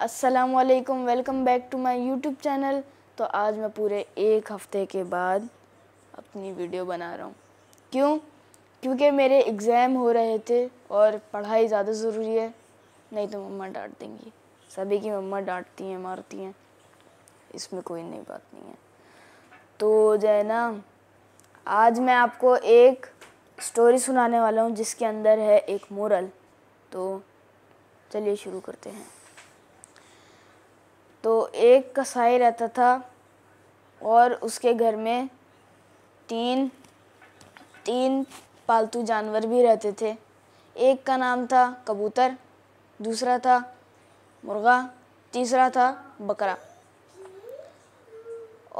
वालेकुम welcome back to my YouTube channel तो आज मैं पूरे एक हफ़्ते के बाद अपनी वीडियो बना रहा हूँ क्यों क्योंकि मेरे एग्ज़ाम हो रहे थे और पढ़ाई ज़्यादा ज़रूरी है नहीं तो मम्मा डांट देंगी सभी की मम्मा डांटती हैं मारती हैं इसमें कोई नई बात नहीं है तो जो है ना आज मैं आपको एक स्टोरी सुनाने वाला हूँ जिसके अंदर है एक मोरल तो चलिए शुरू करते हैं तो एक कसाई रहता था और उसके घर में तीन तीन पालतू जानवर भी रहते थे एक का नाम था कबूतर दूसरा था मुर्गा तीसरा था बकरा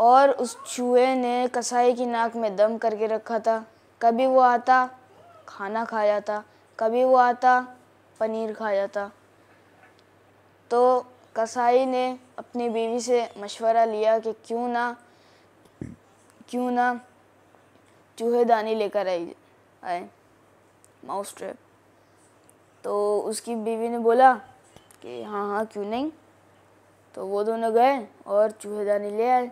और उस चूहे ने कसाई की नाक में दम करके रखा था कभी वो आता खाना खा जाता कभी वो आता पनीर खा जाता तो कसाई ने अपनी बीवी से मशवरा लिया कि क्यों ना क्यों ना चूहेदानी लेकर आई आए माउस ट्रैप तो उसकी बीवी ने बोला कि हाँ हाँ क्यों नहीं तो वो दोनों गए और चूहेदानी ले आए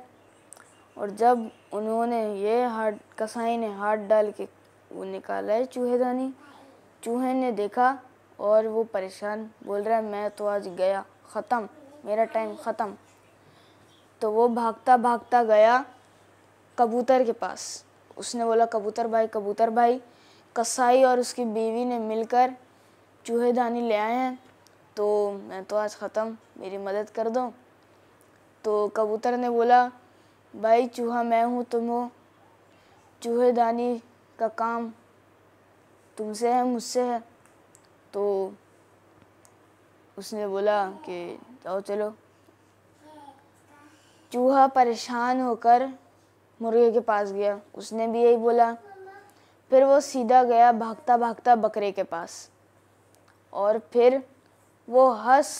और जब उन्होंने ये हाथ कसाई ने हाथ डाल के वो निकाला है चूहेदानी चूहे ने देखा और वो परेशान बोल रहा है मैं तो आज गया ख़त्म मेरा टाइम ख़त्म तो वो भागता भागता गया कबूतर के पास उसने बोला कबूतर भाई कबूतर भाई कसाई और उसकी बीवी ने मिलकर चूहेदानी ले आए हैं तो मैं तो आज ख़त्म मेरी मदद कर दो तो कबूतर ने बोला भाई चूहा मैं हूँ तुम हो चूहेदानी का काम तुमसे है मुझसे है तो उसने बोला कि जाओ चलो चूहा परेशान होकर मुर्गे के पास गया उसने भी यही बोला फिर वो सीधा गया भागता भागता बकरे के पास और फिर वो हंस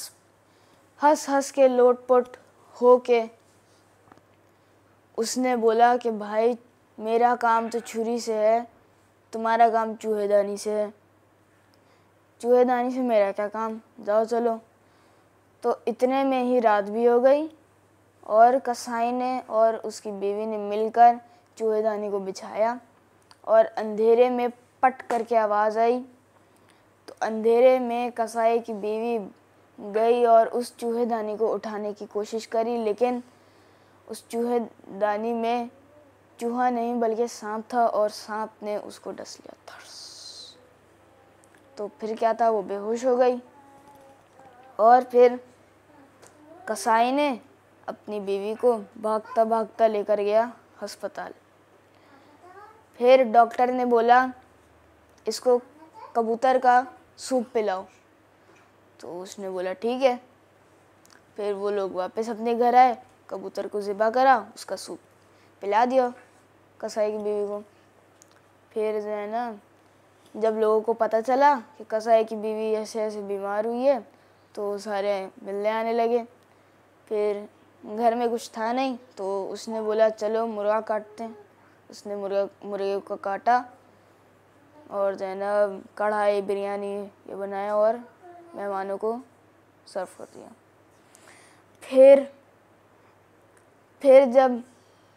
हंस हंस के लोटपोट हो के उसने बोला कि भाई मेरा काम तो छुरी से है तुम्हारा काम चूहेदानी से है चूहेदानी से मेरा क्या काम जाओ चलो तो इतने में ही रात भी हो गई और कसाई ने और उसकी बीवी ने मिलकर चूहेदानी को बिछाया और अंधेरे में पट करके आवाज़ आई तो अंधेरे में कसाई की बीवी गई और उस चूहेदानी को उठाने की कोशिश करी लेकिन उस चूहेदानी में चूहा नहीं बल्कि सांप था और सांप ने उसको डस लिया था तो फिर क्या था वो बेहोश हो गई और फिर कसाई ने अपनी बीवी को भागता भागता लेकर गया अस्पताल फिर डॉक्टर ने बोला इसको कबूतर का सूप पिलाओ तो उसने बोला ठीक है फिर वो लोग वापस अपने घर आए कबूतर को ज़िबा करा उसका सूप पिला दिया कसाई की बीवी को फिर जो है ना जब लोगों को पता चला कि कसाई की बीवी ऐसे ऐसे बीमार हुई है तो सारे मिलने आने लगे फिर घर में कुछ था नहीं तो उसने बोला चलो मुर्गा काटते हैं उसने मुर्गा मुर्गे को काटा और जो है ना कढ़ाई बिरयानी ये बनाया और मेहमानों को सर्व कर दिया फिर फिर जब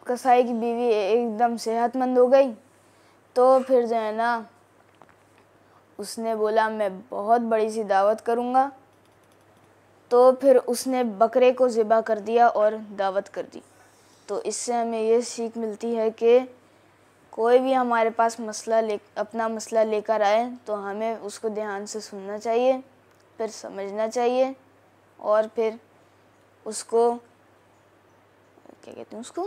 कसाई की बीवी एकदम सेहतमंद हो गई तो फिर जो है ना उसने बोला मैं बहुत बड़ी सी दावत करूँगा तो फिर उसने बकरे को ज़िबा कर दिया और दावत कर दी तो इससे हमें ये सीख मिलती है कि कोई भी हमारे पास मसला ले अपना मसला लेकर आए तो हमें उसको ध्यान से सुनना चाहिए फिर समझना चाहिए और फिर उसको क्या कहते हैं उसको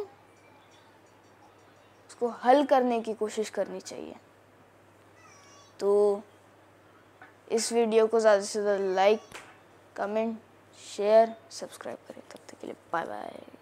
उसको हल करने की कोशिश करनी चाहिए तो इस वीडियो को ज़्यादा से ज़्यादा लाइक कमेंट शेयर सब्सक्राइब करें तब तक के लिए बाय बाय